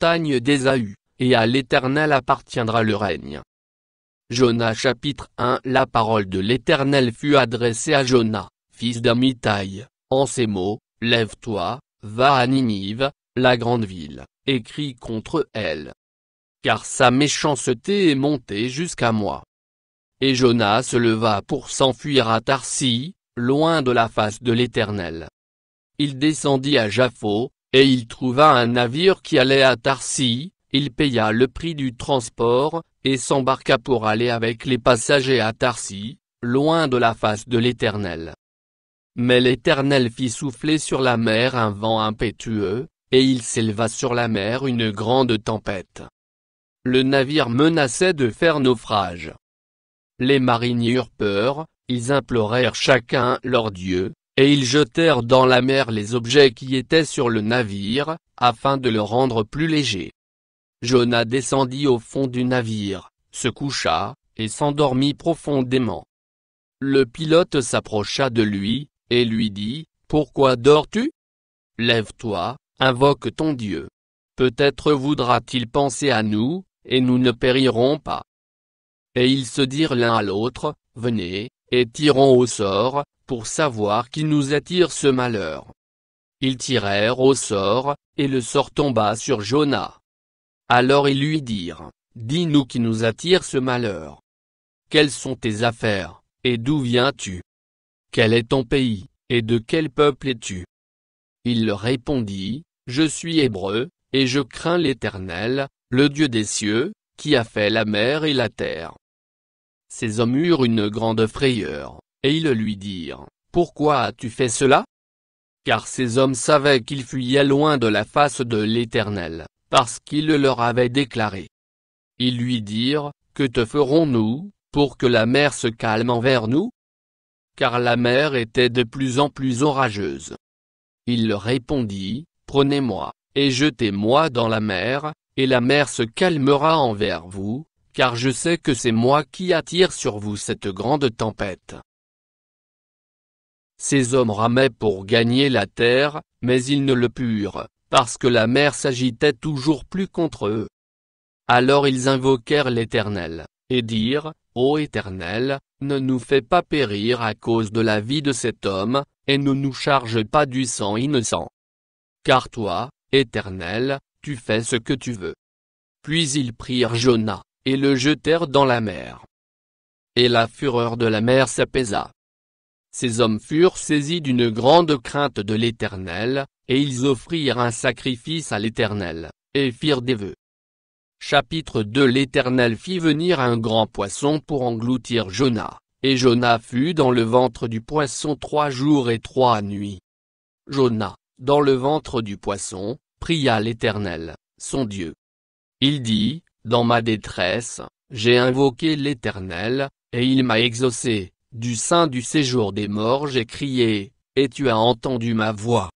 montagne d'Ésaü, et à l'Éternel appartiendra le règne. Jonas chapitre 1 La parole de l'Éternel fut adressée à Jonas, fils d'Amitai, en ces mots, Lève-toi, va à Ninive, la grande ville, et contre elle. Car sa méchanceté est montée jusqu'à moi. Et Jonas se leva pour s'enfuir à Tarsi, loin de la face de l'Éternel. Il descendit à Jaffo, et il trouva un navire qui allait à Tarsie, il paya le prix du transport, et s'embarqua pour aller avec les passagers à Tarsie, loin de la face de l'Éternel. Mais l'Éternel fit souffler sur la mer un vent impétueux, et il s'éleva sur la mer une grande tempête. Le navire menaçait de faire naufrage. Les mariniers eurent peur, ils implorèrent chacun leur Dieu, et ils jetèrent dans la mer les objets qui étaient sur le navire, afin de le rendre plus léger. Jonah descendit au fond du navire, se coucha, et s'endormit profondément. Le pilote s'approcha de lui, et lui dit, Pourquoi dors-tu Lève-toi, invoque ton Dieu. Peut-être voudra-t-il penser à nous, et nous ne périrons pas. Et ils se dirent l'un à l'autre, Venez, et tirons au sort, pour savoir qui nous attire ce malheur. Ils tirèrent au sort, et le sort tomba sur Jonas. Alors ils lui dirent, Dis-nous qui nous attire ce malheur. Quelles sont tes affaires, et d'où viens-tu Quel est ton pays, et de quel peuple es-tu Il leur répondit, Je suis hébreu, et je crains l'Éternel, le Dieu des cieux, qui a fait la mer et la terre. Ces hommes eurent une grande frayeur et ils lui dirent, Pourquoi as-tu fait cela Car ces hommes savaient qu'ils fuyaient loin de la face de l'Éternel, parce qu'il le leur avait déclaré. Ils lui dirent, Que te ferons-nous, pour que la mer se calme envers nous Car la mer était de plus en plus orageuse. Il leur répondit, Prenez-moi, et jetez-moi dans la mer, et la mer se calmera envers vous, car je sais que c'est moi qui attire sur vous cette grande tempête. Ces hommes ramaient pour gagner la terre, mais ils ne le purent, parce que la mer s'agitait toujours plus contre eux. Alors ils invoquèrent l'Éternel, et dirent, Ô Éternel, ne nous fais pas périr à cause de la vie de cet homme, et ne nous charge pas du sang innocent. Car toi, Éternel, tu fais ce que tu veux. Puis ils prirent Jonas, et le jetèrent dans la mer. Et la fureur de la mer s'apaisa ces hommes furent saisis d'une grande crainte de l'Éternel, et ils offrirent un sacrifice à l'Éternel, et firent des vœux. Chapitre 2 L'Éternel fit venir un grand poisson pour engloutir Jonah, et Jonah fut dans le ventre du poisson trois jours et trois nuits. Jonah, dans le ventre du poisson, pria l'Éternel, son Dieu. Il dit, Dans ma détresse, j'ai invoqué l'Éternel, et il m'a exaucé du sein du séjour des morts j'ai crié, et tu as entendu ma voix.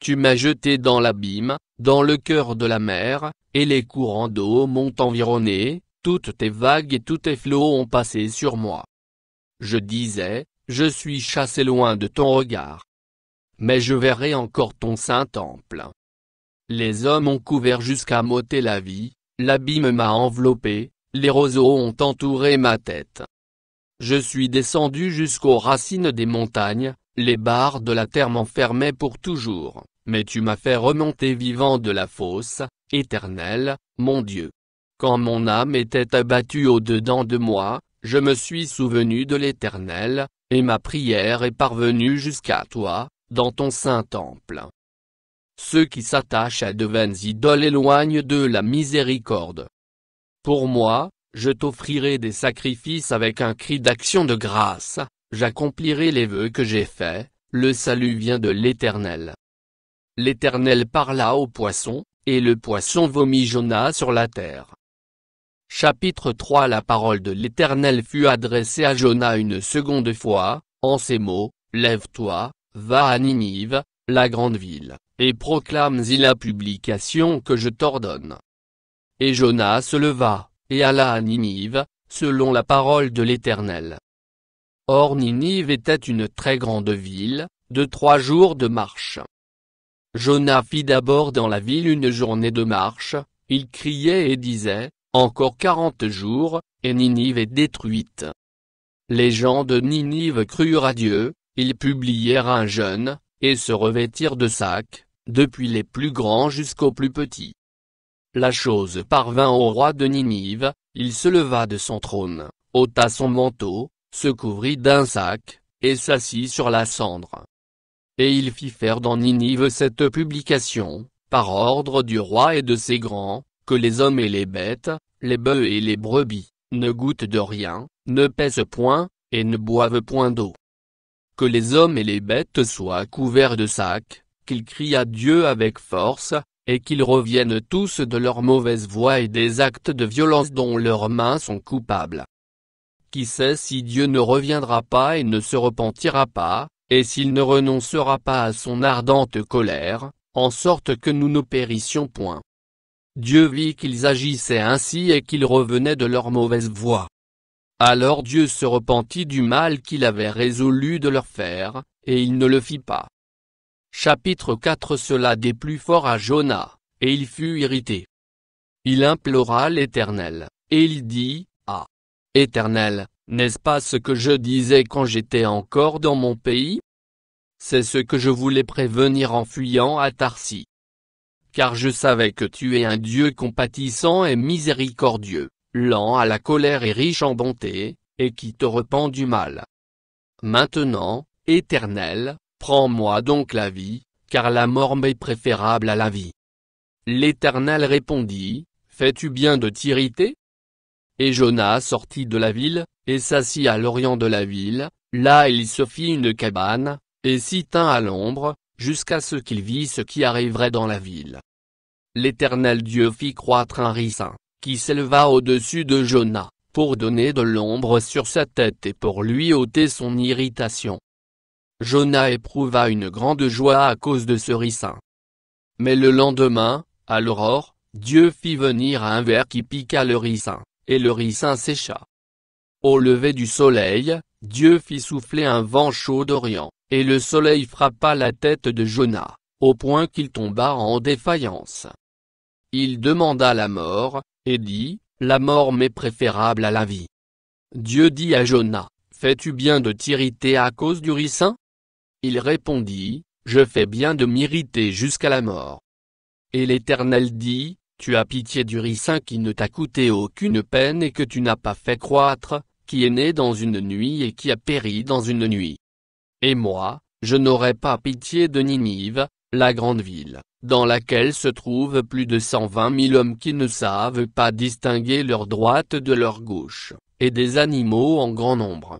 Tu m'as jeté dans l'abîme, dans le cœur de la mer, et les courants d'eau m'ont environné, toutes tes vagues et tous tes flots ont passé sur moi. Je disais, je suis chassé loin de ton regard. Mais je verrai encore ton saint temple. Les hommes ont couvert jusqu'à m'ôter la vie, l'abîme m'a enveloppé, les roseaux ont entouré ma tête. Je suis descendu jusqu'aux racines des montagnes, les barres de la terre m'enfermaient pour toujours, mais tu m'as fait remonter vivant de la fosse, éternel, mon Dieu. Quand mon âme était abattue au-dedans de moi, je me suis souvenu de l'Éternel, et ma prière est parvenue jusqu'à toi, dans ton saint temple. Ceux qui s'attachent à de vaines idoles éloignent de la miséricorde. Pour moi, je t'offrirai des sacrifices avec un cri d'action de grâce, j'accomplirai les vœux que j'ai faits, le salut vient de l'Éternel. L'Éternel parla au poisson, et le poisson vomit Jonas sur la terre. Chapitre 3 La parole de l'Éternel fut adressée à Jonas une seconde fois, en ces mots, Lève-toi, va à Ninive, la grande ville, et proclame-y la publication que je t'ordonne. Et Jonas se leva, et alla à Ninive, selon la parole de l'Éternel. Or Ninive était une très grande ville, de trois jours de marche. Jonas fit d'abord dans la ville une journée de marche, il criait et disait, Encore quarante jours, et Ninive est détruite. Les gens de Ninive crurent à Dieu, ils publièrent un jeûne, et se revêtirent de sacs, depuis les plus grands jusqu'aux plus petits la chose parvint au roi de Ninive, il se leva de son trône, ôta son manteau, se couvrit d'un sac, et s'assit sur la cendre. Et il fit faire dans Ninive cette publication, par ordre du roi et de ses grands, que les hommes et les bêtes, les bœufs et les brebis, ne goûtent de rien, ne pèsent point, et ne boivent point d'eau. Que les hommes et les bêtes soient couverts de sacs, qu'ils crient à Dieu avec force, et qu'ils reviennent tous de leur mauvaise voie et des actes de violence dont leurs mains sont coupables. Qui sait si Dieu ne reviendra pas et ne se repentira pas, et s'il ne renoncera pas à son ardente colère, en sorte que nous ne périssions point. Dieu vit qu'ils agissaient ainsi et qu'ils revenaient de leur mauvaise voie. Alors Dieu se repentit du mal qu'il avait résolu de leur faire, et il ne le fit pas. Chapitre 4 Cela déplut fort à Jonas, et il fut irrité. Il implora l'Éternel, et il dit, Ah Éternel, n'est-ce pas ce que je disais quand j'étais encore dans mon pays C'est ce que je voulais prévenir en fuyant à Tarsi. Car je savais que tu es un Dieu compatissant et miséricordieux, lent à la colère et riche en bonté, et qui te repent du mal. Maintenant, Éternel, Prends-moi donc la vie, car la mort m'est préférable à la vie. L'Éternel répondit, Fais-tu bien de t'irriter Et Jonas sortit de la ville, et s'assit à l'orient de la ville, là il se fit une cabane, et s'y tint à l'ombre, jusqu'à ce qu'il vît ce qui arriverait dans la ville. L'Éternel Dieu fit croître un ricin, qui s'éleva au-dessus de Jonas, pour donner de l'ombre sur sa tête et pour lui ôter son irritation. Jonas éprouva une grande joie à cause de ce ricin. Mais le lendemain, à l'aurore, Dieu fit venir un ver qui piqua le ricin, et le ricin sécha. Au lever du soleil, Dieu fit souffler un vent chaud d'Orient, et le soleil frappa la tête de Jonah, au point qu'il tomba en défaillance. Il demanda la mort, et dit, La mort m'est préférable à la vie. Dieu dit à Jonas, Fais-tu bien de t'irriter à cause du ricin il répondit, Je fais bien de m'irriter jusqu'à la mort. Et l'Éternel dit, Tu as pitié du ricin qui ne t'a coûté aucune peine et que tu n'as pas fait croître, qui est né dans une nuit et qui a péri dans une nuit. Et moi, je n'aurai pas pitié de Ninive, la grande ville, dans laquelle se trouvent plus de cent vingt mille hommes qui ne savent pas distinguer leur droite de leur gauche, et des animaux en grand nombre.